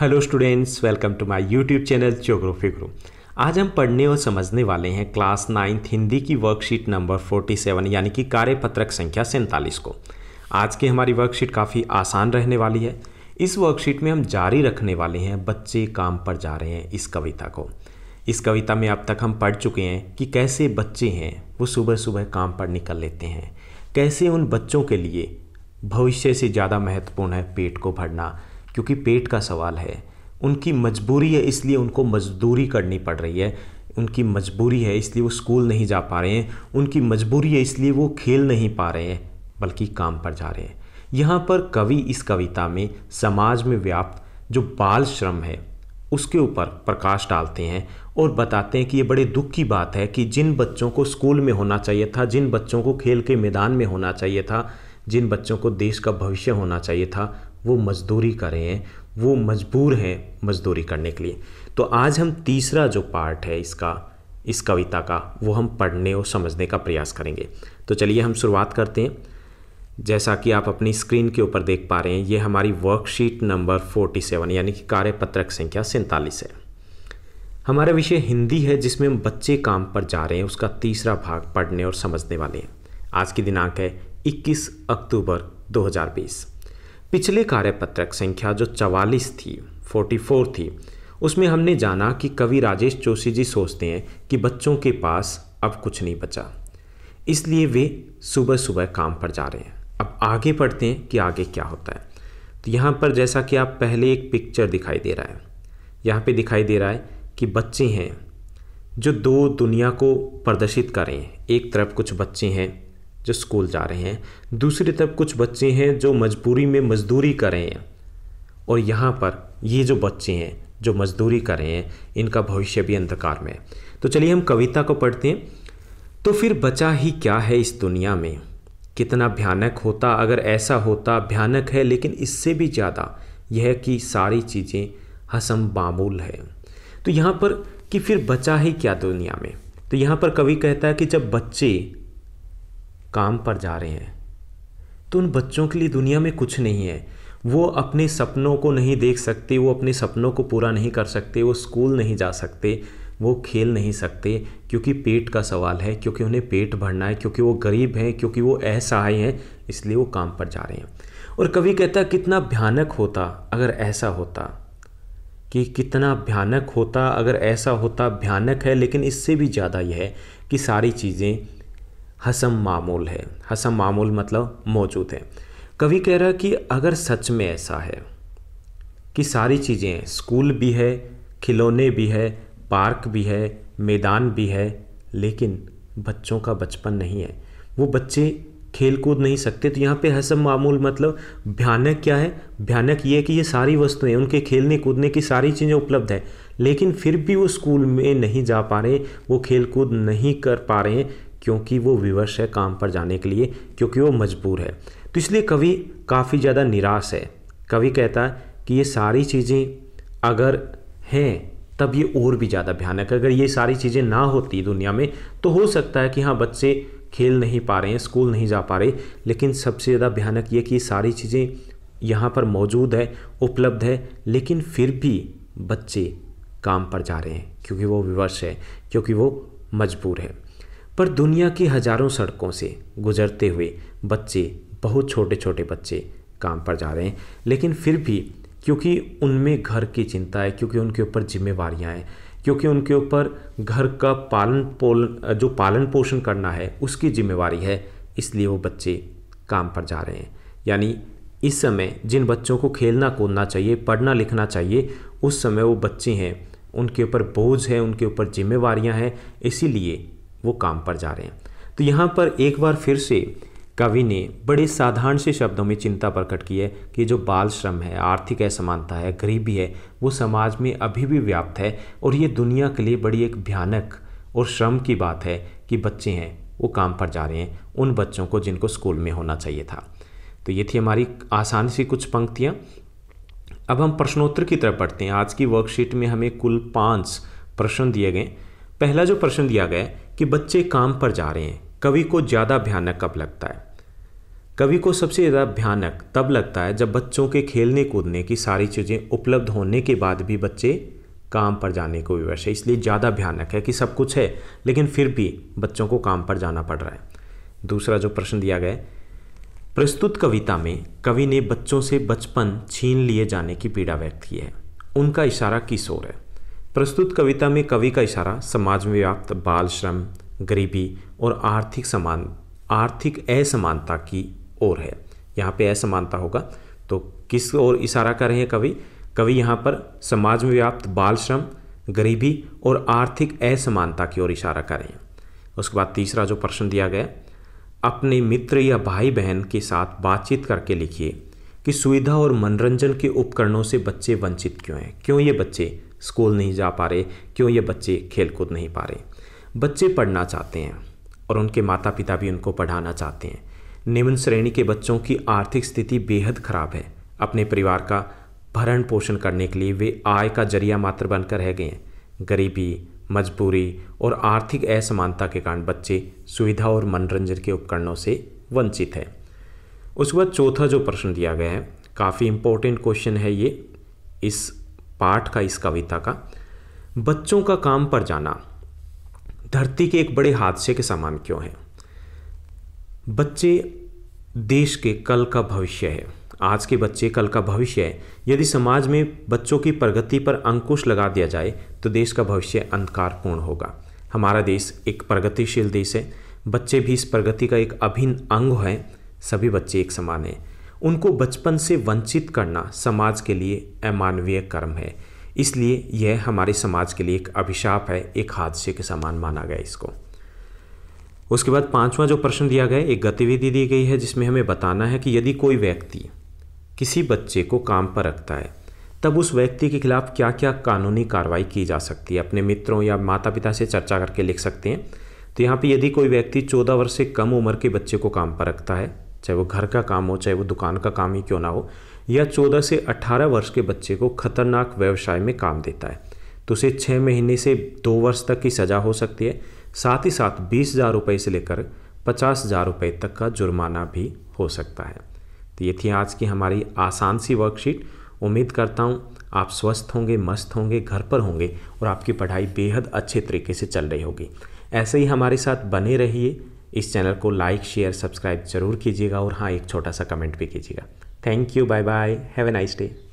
hello students welcome to my YouTube channel geography Guru आज हम पढ़ने और समझने वाले हैं क्लास नाइन्थ हिंदी की वर्कशीट नंबर 47 यानी कि कार्यपत्रक संख्या सैंतालीस को आज की हमारी वर्कशीट काफ़ी आसान रहने वाली है इस वर्कशीट में हम जारी रखने वाले हैं बच्चे काम पर जा रहे हैं इस कविता को इस कविता में अब तक हम पढ़ चुके हैं कि कैसे बच्चे हैं वो सुबह सुबह काम पर निकल लेते हैं कैसे उन बच्चों के लिए भविष्य से ज़्यादा महत्वपूर्ण है पेट को भरना क्योंकि पेट का सवाल है उनकी मजबूरी है इसलिए उनको मजदूरी करनी पड़ रही है उनकी मजबूरी है इसलिए वो स्कूल नहीं जा पा रहे हैं उनकी मजबूरी है इसलिए वो खेल नहीं पा रहे हैं बल्कि काम पर जा रहे हैं यहाँ पर कवि इस कविता में समाज में व्याप्त जो बाल श्रम है उसके ऊपर प्रकाश डालते हैं और बताते हैं कि ये बड़े दुख की बात है कि जिन बच्चों को स्कूल में होना चाहिए था जिन बच्चों को खेल के मैदान में होना चाहिए था जिन बच्चों को देश का भविष्य होना चाहिए था वो मजदूरी कर रहे हैं वो मजबूर हैं मजदूरी करने के लिए तो आज हम तीसरा जो पार्ट है इसका इस कविता का वो हम पढ़ने और समझने का प्रयास करेंगे तो चलिए हम शुरुआत करते हैं जैसा कि आप अपनी स्क्रीन के ऊपर देख पा रहे हैं ये हमारी वर्कशीट नंबर 47 यानी कि कार्यपत्रक संख्या सैंतालीस है हमारा विषय हिंदी है जिसमें हम बच्चे काम पर जा रहे हैं उसका तीसरा भाग पढ़ने और समझने वाले हैं आज की दिनांक है 21 अक्टूबर 2020 पिछले कार्यपत्रक संख्या जो 44 थी 44 थी उसमें हमने जाना कि कवि राजेश जोशी जी सोचते हैं कि बच्चों के पास अब कुछ नहीं बचा इसलिए वे सुबह सुबह काम पर जा रहे हैं अब आगे पढ़ते हैं कि आगे क्या होता है तो यहाँ पर जैसा कि आप पहले एक पिक्चर दिखाई दे रहा है यहाँ पे दिखाई दे रहा है कि बच्चे हैं जो दो दुनिया को प्रदर्शित करें एक तरफ कुछ बच्चे हैं जो स्कूल जा रहे हैं दूसरी तरफ कुछ बच्चे हैं जो मजबूरी में मजदूरी कर रहे हैं और यहाँ पर ये जो बच्चे हैं जो मजदूरी कर रहे हैं इनका भविष्य भी अंधकार में है तो चलिए हम कविता को पढ़ते हैं तो फिर बचा ही क्या है इस दुनिया में कितना भयानक होता अगर ऐसा होता भयानक है लेकिन इससे भी ज़्यादा यह कि सारी चीज़ें हसम मामूल है तो यहाँ पर कि फिर बचा ही क्या दुनिया में तो यहाँ पर कवि कहता है कि जब बच्चे काम पर जा रहे हैं तो उन बच्चों के लिए दुनिया में कुछ नहीं है वो अपने सपनों को नहीं देख सकते वो अपने सपनों को पूरा नहीं कर सकते वो स्कूल नहीं जा सकते वो खेल नहीं सकते क्योंकि पेट का सवाल है क्योंकि उन्हें पेट भरना है क्योंकि वो गरीब हैं क्योंकि वो असहाय हैं इसलिए वो काम पर जा रहे हैं और कवि कहता कितना भयानक होता अगर ऐसा होता कि कितना भयानक होता अगर ऐसा होता भयानक है लेकिन इससे भी ज़्यादा यह है कि सारी चीज़ें हसम मामूल है हसम मामूल मतलब मौजूद है कवि कह रहा है कि अगर सच में ऐसा है कि सारी चीज़ें स्कूल भी है खिलौने भी है पार्क भी है मैदान भी है लेकिन बच्चों का बचपन नहीं है वो बच्चे खेल कूद नहीं सकते तो यहाँ पे हसम मामूल मतलब भयानक क्या है भयानक ये कि ये सारी वस्तुएं उनके खेलने कूदने की सारी चीज़ें उपलब्ध है लेकिन फिर भी वो स्कूल में नहीं जा पा रहे वो खेल कूद नहीं कर पा रहे हैं क्योंकि वो विवश है काम पर जाने के लिए क्योंकि वो मजबूर है तो इसलिए कवि काफ़ी ज़्यादा निराश है कवि कहता है कि ये सारी चीज़ें अगर हैं तब ये और भी ज़्यादा भयानक अगर ये सारी चीज़ें ना होती दुनिया में तो हो सकता है कि हाँ बच्चे खेल नहीं पा रहे हैं स्कूल नहीं जा पा रहे लेकिन सबसे ज़्यादा भयानक ये कि ये सारी चीज़ें यहाँ पर मौजूद है उपलब्ध है लेकिन फिर भी बच्चे काम पर जा रहे हैं क्योंकि वो विवश है क्योंकि वो मजबूर है पर दुनिया की हजारों सड़कों से गुजरते हुए बच्चे बहुत छोटे छोटे बच्चे काम पर जा रहे हैं लेकिन फिर भी क्योंकि उनमें घर की चिंता है क्योंकि उनके ऊपर जिम्मेवारियाँ हैं क्योंकि उनके ऊपर घर का पालन पोल जो पालन पोषण करना है उसकी जिम्मेवारी है इसलिए वो बच्चे काम पर जा रहे हैं यानी इस समय जिन बच्चों को खेलना कूदना चाहिए पढ़ना लिखना चाहिए उस समय वो बच्चे हैं उनके ऊपर बोझ है उनके ऊपर जिम्मेवार हैं इसीलिए वो काम पर जा रहे हैं तो यहाँ पर एक बार फिर से कवि ने बड़े साधारण से शब्दों में चिंता प्रकट की है कि जो बाल श्रम है आर्थिक असमानता है गरीबी है वो समाज में अभी भी व्याप्त है और ये दुनिया के लिए बड़ी एक भयानक और श्रम की बात है कि बच्चे हैं वो काम पर जा रहे हैं उन बच्चों को जिनको स्कूल में होना चाहिए था तो ये थी हमारी आसान सी कुछ पंक्तियाँ अब हम प्रश्नोत्तर की तरफ बढ़ते हैं आज की वर्कशीट में हमें कुल पाँच प्रश्न दिए गए पहला जो प्रश्न दिया गया है कि बच्चे काम पर जा रहे हैं कवि को ज़्यादा भयानक कब लगता है कवि को सबसे ज़्यादा भयानक तब लगता है जब बच्चों के खेलने कूदने की सारी चीज़ें उपलब्ध होने के बाद भी बच्चे काम पर जाने को विवश है इसलिए ज़्यादा भयानक है कि सब कुछ है लेकिन फिर भी बच्चों को काम पर जाना पड़ रहा है दूसरा जो प्रश्न दिया गया प्रस्तुत कविता में कवि ने बच्चों से बचपन छीन लिए जाने की पीड़ा व्यक्त की है उनका इशारा किस ओर है प्रस्तुत कविता में कवि का इशारा समाज में व्याप्त बाल श्रम गरीबी और आर्थिक समान आर्थिक असमानता की ओर है यहाँ पे असमानता होगा तो किस ओर इशारा कर रहे हैं कवि कवि यहाँ पर समाज में व्याप्त बाल श्रम गरीबी और आर्थिक असमानता की ओर इशारा कर रहे हैं उसके बाद तीसरा जो प्रश्न दिया गया अपने मित्र या भाई बहन के साथ बातचीत करके लिखिए कि सुविधा और मनोरंजन के उपकरणों से बच्चे वंचित क्यों हैं क्यों ये बच्चे स्कूल नहीं जा पा रहे क्यों ये बच्चे खेल कूद नहीं पा रहे बच्चे पढ़ना चाहते हैं और उनके माता पिता भी उनको पढ़ाना चाहते हैं निम्न श्रेणी के बच्चों की आर्थिक स्थिति बेहद खराब है अपने परिवार का भरण पोषण करने के लिए वे आय का जरिया मात्र बनकर रह गए हैं गरीबी मजबूरी और आर्थिक असमानता के कारण बच्चे सुविधा और मनोरंजन के उपकरणों से वंचित हैं उसके बाद चौथा जो प्रश्न दिया गया है काफ़ी इम्पोर्टेंट क्वेश्चन है ये इस पाठ का इस कविता का बच्चों का काम पर जाना धरती के एक बड़े हादसे के समान क्यों है बच्चे देश के कल का भविष्य है आज के बच्चे कल का भविष्य है यदि समाज में बच्चों की प्रगति पर अंकुश लगा दिया जाए तो देश का भविष्य अंधकारपूर्ण होगा हमारा देश एक प्रगतिशील देश है बच्चे भी इस प्रगति का एक अभिन्न अंग हैं सभी बच्चे एक समान हैं उनको बचपन से वंचित करना समाज के लिए अमानवीय कर्म है इसलिए यह हमारे समाज के लिए एक अभिशाप है एक हादसे के समान माना गया इसको उसके बाद पांचवा जो प्रश्न दिया गया एक गतिविधि दी गई है जिसमें हमें बताना है कि यदि कोई व्यक्ति किसी बच्चे को काम पर रखता है तब उस व्यक्ति के खिलाफ क्या क्या कानूनी कार्रवाई की जा सकती है अपने मित्रों या माता पिता से चर्चा करके लिख सकते हैं तो यहाँ पे यदि कोई व्यक्ति 14 वर्ष से कम उम्र के बच्चे को काम पर रखता है चाहे वो घर का काम हो चाहे वो दुकान का काम ही क्यों ना हो या 14 से 18 वर्ष के बच्चे को खतरनाक व्यवसाय में काम देता है तो उसे छः महीने से दो वर्ष तक की सज़ा हो सकती है साथ ही साथ बीस हज़ार रुपये से लेकर पचास हज़ार रुपये तक का जुर्माना भी हो सकता है तो ये थी आज की हमारी आसान सी वर्कशीट उम्मीद करता हूँ आप स्वस्थ होंगे मस्त होंगे घर पर होंगे और आपकी पढ़ाई बेहद अच्छे तरीके से चल रही होगी ऐसे ही हमारे साथ बने रहिए इस चैनल को लाइक शेयर सब्सक्राइब जरूर कीजिएगा और हाँ एक छोटा सा कमेंट भी कीजिएगा thank you bye bye have a nice day